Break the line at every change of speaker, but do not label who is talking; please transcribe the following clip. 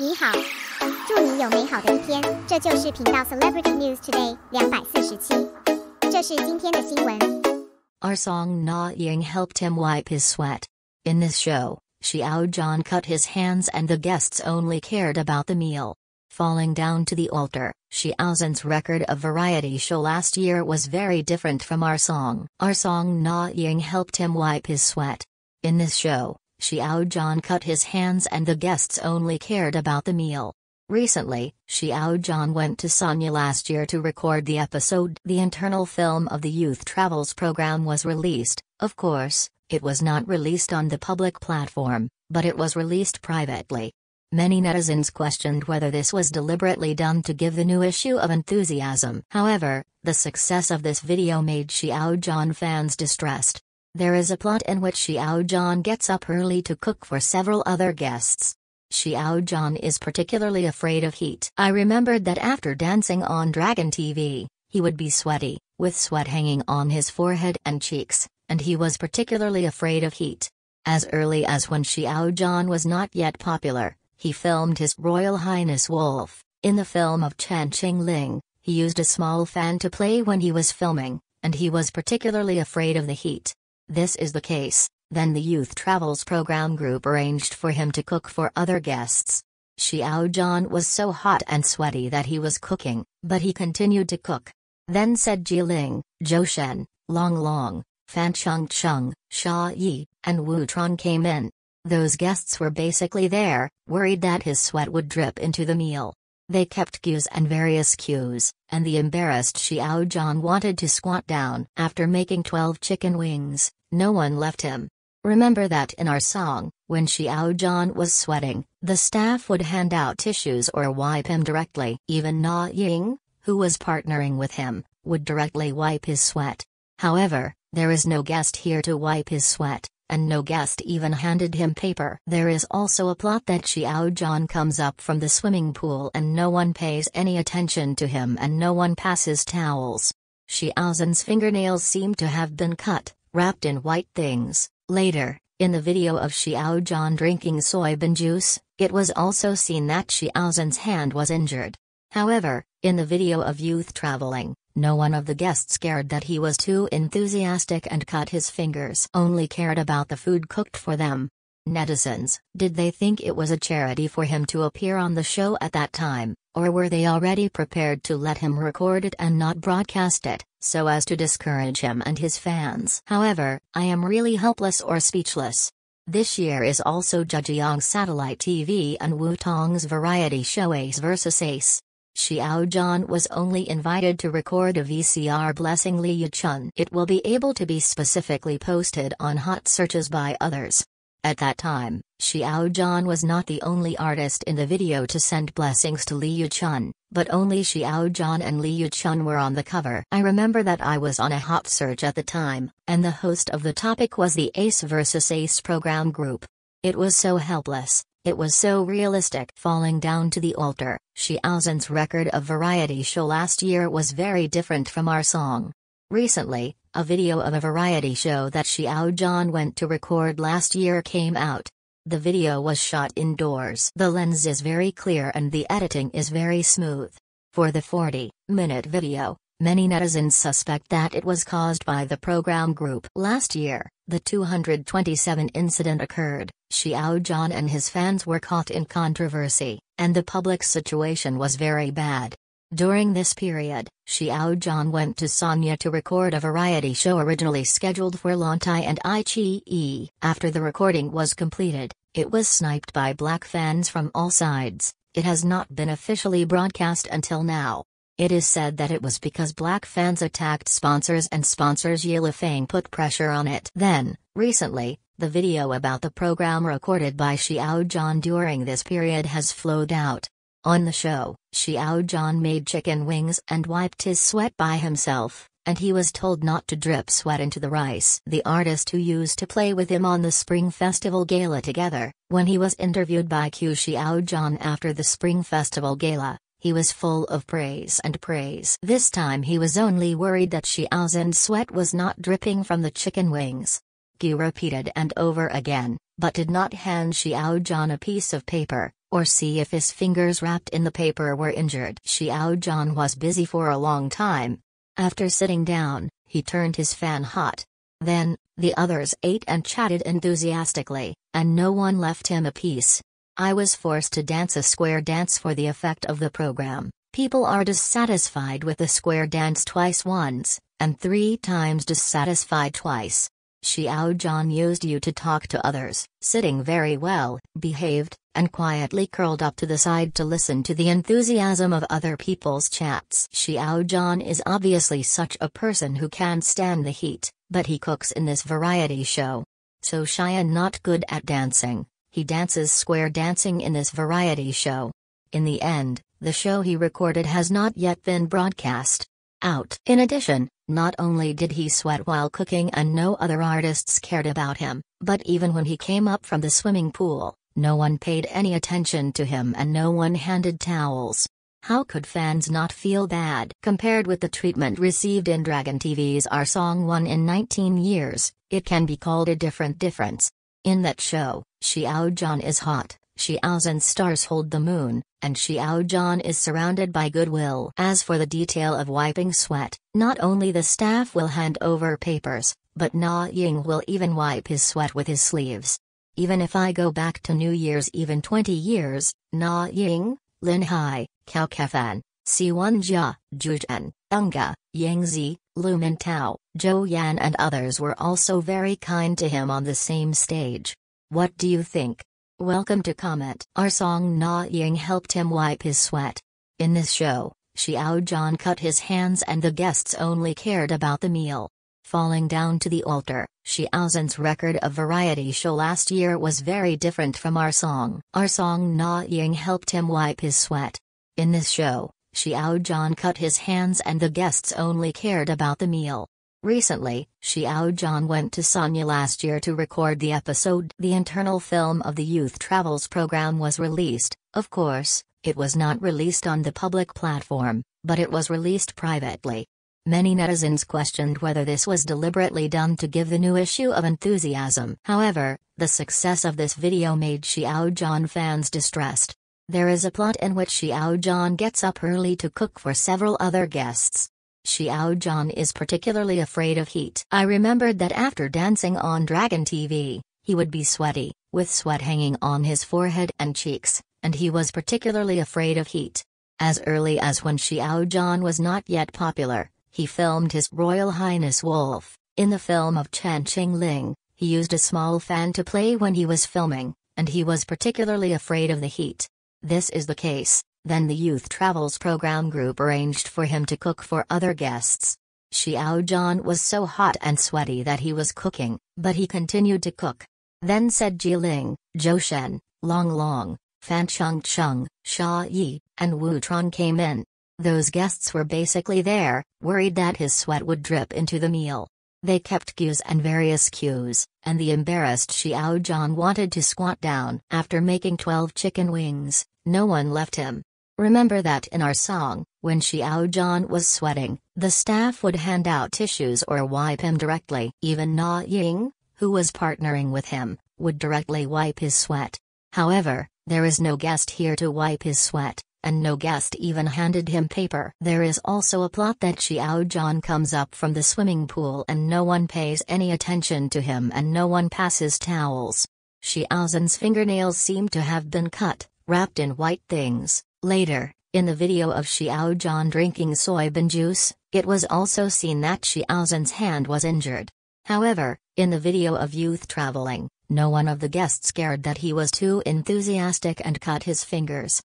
你好，祝你有美好的一天。这就是频道 Celebrity News Today 两百四十七，这是今天的新闻。Our song Na Ying helped him wipe his sweat. In this show, Xiao John cut his hands and the guests only cared about the meal. Falling down to the altar, Xiaozhen's record of variety show last year was very different from our song. Our song Na Ying helped him wipe his sweat. In this show, Xiao John cut his hands and the guests only cared about the meal. Recently, Xiao John went to Sonya last year to record the episode. The internal film of the Youth Travels program was released. Of course, it was not released on the public platform, but it was released privately. Many netizens questioned whether this was deliberately done to give the new issue of enthusiasm. However, the success of this video made Xiao John fans distressed. There is a plot in which Xiao John gets up early to cook for several other guests. Xiao John is particularly afraid of heat. I remembered that after dancing on Dragon TV, he would be sweaty, with sweat hanging on his forehead and cheeks, and he was particularly afraid of heat. As early as when Xiao John was not yet popular, he filmed his Royal Highness Wolf. In the film of Chen Ling. he used a small fan to play when he was filming, and he was particularly afraid of the heat this is the case, then the Youth Travels Program Group arranged for him to cook for other guests. Xiao John was so hot and sweaty that he was cooking, but he continued to cook. Then said Jiling, Shen, Long Long, Fan Cheng Cheng, Xia Yi, and Wu Tron came in. Those guests were basically there, worried that his sweat would drip into the meal. They kept cues and various cues, and the embarrassed Xiao John wanted to squat down after making 12 chicken wings, no one left him. Remember that in our song, when Xiao John was sweating, the staff would hand out tissues or wipe him directly. Even Na Ying, who was partnering with him, would directly wipe his sweat. However, there is no guest here to wipe his sweat, and no guest even handed him paper. There is also a plot that Xiao John comes up from the swimming pool and no one pays any attention to him and no one passes towels. Xiao Zhen's fingernails seem to have been cut, wrapped in white things. Later, in the video of Xiao Zhan drinking soybean juice, it was also seen that Zhan's hand was injured. However, in the video of youth traveling, no one of the guests cared that he was too enthusiastic and cut his fingers, only cared about the food cooked for them. Netizens, did they think it was a charity for him to appear on the show at that time, or were they already prepared to let him record it and not broadcast it? so as to discourage him and his fans. However, I am really helpless or speechless. This year is also Jujiang's Satellite TV and Wu Tong's variety show Ace vs. Ace. Xiao John was only invited to record a VCR blessing Li Yuchun. It will be able to be specifically posted on hot searches by others. At that time, Xiao Zhan was not the only artist in the video to send blessings to Liu Chun, but only Xiao Zhan and Liu Chun were on the cover. I remember that I was on a hot search at the time, and the host of the topic was the Ace vs. Ace program group. It was so helpless, it was so realistic. Falling down to the altar, Xiao Zhan's record of variety show last year was very different from our song. Recently, a video of a variety show that Xiao John went to record last year came out. The video was shot indoors. The lens is very clear and the editing is very smooth. For the 40 minute video, many netizens suspect that it was caused by the program group. Last year, the 227 incident occurred. Xiao John and his fans were caught in controversy, and the public situation was very bad. During this period, Xiao Zhan went to Sonya to record a variety show originally scheduled for Lantai and E. After the recording was completed, it was sniped by black fans from all sides. It has not been officially broadcast until now. It is said that it was because black fans attacked sponsors and sponsors Yilifang put pressure on it. Then, recently, the video about the program recorded by Xiao Zhan during this period has flowed out. On the show, Xiao John made chicken wings and wiped his sweat by himself, and he was told not to drip sweat into the rice. The artist who used to play with him on the Spring Festival Gala together, when he was interviewed by Q Xiao John after the Spring Festival Gala, he was full of praise and praise. This time he was only worried that Xiao's and sweat was not dripping from the chicken wings. Gu repeated and over again, but did not hand Xiao John a piece of paper, or see if his fingers wrapped in the paper were injured. Xiao John was busy for a long time. After sitting down, he turned his fan hot. Then, the others ate and chatted enthusiastically, and no one left him a piece. I was forced to dance a square dance for the effect of the program. People are dissatisfied with the square dance twice once, and three times dissatisfied twice. Xiao John used you to talk to others, sitting very well, behaved, and quietly curled up to the side to listen to the enthusiasm of other people's chats. Xiao John is obviously such a person who can stand the heat, but he cooks in this variety show. So shy not good at dancing, he dances square dancing in this variety show. In the end, the show he recorded has not yet been broadcast, out. In addition, not only did he sweat while cooking and no other artists cared about him, but even when he came up from the swimming pool, no one paid any attention to him and no one handed towels. How could fans not feel bad? Compared with the treatment received in Dragon TV's Our Song 1 in 19 years, it can be called a different difference. In that show, Xiao John is hot, Xiao's and stars hold the moon, and Xiaojian is surrounded by goodwill. As for the detail of wiping sweat, not only the staff will hand over papers, but Na Ying will even wipe his sweat with his sleeves. Even if I go back to New Year's even 20 years, Na Ying, Lin Hai, Cao Kefan, Siwon Jia, Zhuzhen, Unga, Yangzi, Lu Mintao, Zhou Yan and others were also very kind to him on the same stage. What do you think? Welcome to Comment. Our song Na Ying helped him wipe his sweat. In this show, Xiao John cut his hands and the guests only cared about the meal. Falling down to the altar, Xiao Zhen's record of variety show last year was very different from our song. Our song Na Ying helped him wipe his sweat. In this show, Xiao John cut his hands and the guests only cared about the meal. Recently, Xiao John went to Sanya last year to record the episode. The internal film of the Youth Travels program was released. Of course, it was not released on the public platform, but it was released privately. Many netizens questioned whether this was deliberately done to give the new issue of enthusiasm. However, the success of this video made Xiao John fans distressed. There is a plot in which Xiao John gets up early to cook for several other guests. Xiao John is particularly afraid of heat. I remembered that after dancing on Dragon TV, he would be sweaty, with sweat hanging on his forehead and cheeks, and he was particularly afraid of heat. As early as when Xiao John was not yet popular, he filmed his Royal Highness Wolf. In the film of Chen Ling. he used a small fan to play when he was filming, and he was particularly afraid of the heat. This is the case, then the youth travels program group arranged for him to cook for other guests. Xiao John was so hot and sweaty that he was cooking, but he continued to cook. Then said Jiling, Shen, Long Long, Fan Cheng Cheng, Sha Yi, and Wu Tron came in. Those guests were basically there, worried that his sweat would drip into the meal. They kept cues and various cues, and the embarrassed Xiao John wanted to squat down. After making 12 chicken wings, no one left him. Remember that in our song, when Xiao John was sweating, the staff would hand out tissues or wipe him directly. Even Na Ying, who was partnering with him, would directly wipe his sweat. However, there is no guest here to wipe his sweat, and no guest even handed him paper. There is also a plot that Xiao John comes up from the swimming pool and no one pays any attention to him and no one passes towels. Xiao Zhen's fingernails seem to have been cut, wrapped in white things. Later, in the video of Xiao Zhan drinking soybean juice, it was also seen that Zhan's hand was injured. However, in the video of youth traveling, no one of the guests cared that he was too enthusiastic and cut his fingers.